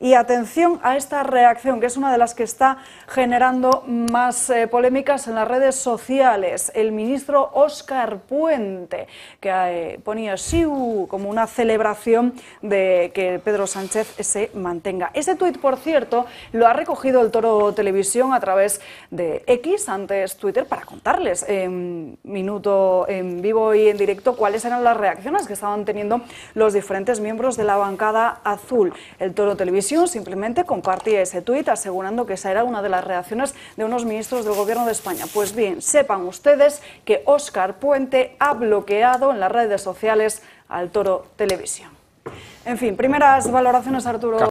Y atención a esta reacción, que es una de las que está generando más eh, polémicas en las redes sociales. El ministro Oscar Puente, que ha eh, ponía SIU como una celebración de que Pedro Sánchez se mantenga. Ese tuit, por cierto, lo ha recogido el Toro Televisión a través de X, antes Twitter, para contarles en minuto en vivo y en directo cuáles eran las reacciones que estaban teniendo los diferentes miembros de la bancada azul. El Toro Televisión simplemente compartía ese tuit asegurando que esa era una de las reacciones de unos ministros del Gobierno de España. Pues bien, sepan ustedes que Óscar Puente ha bloqueado en las redes sociales al Toro Televisión. En fin, primeras valoraciones, Arturo.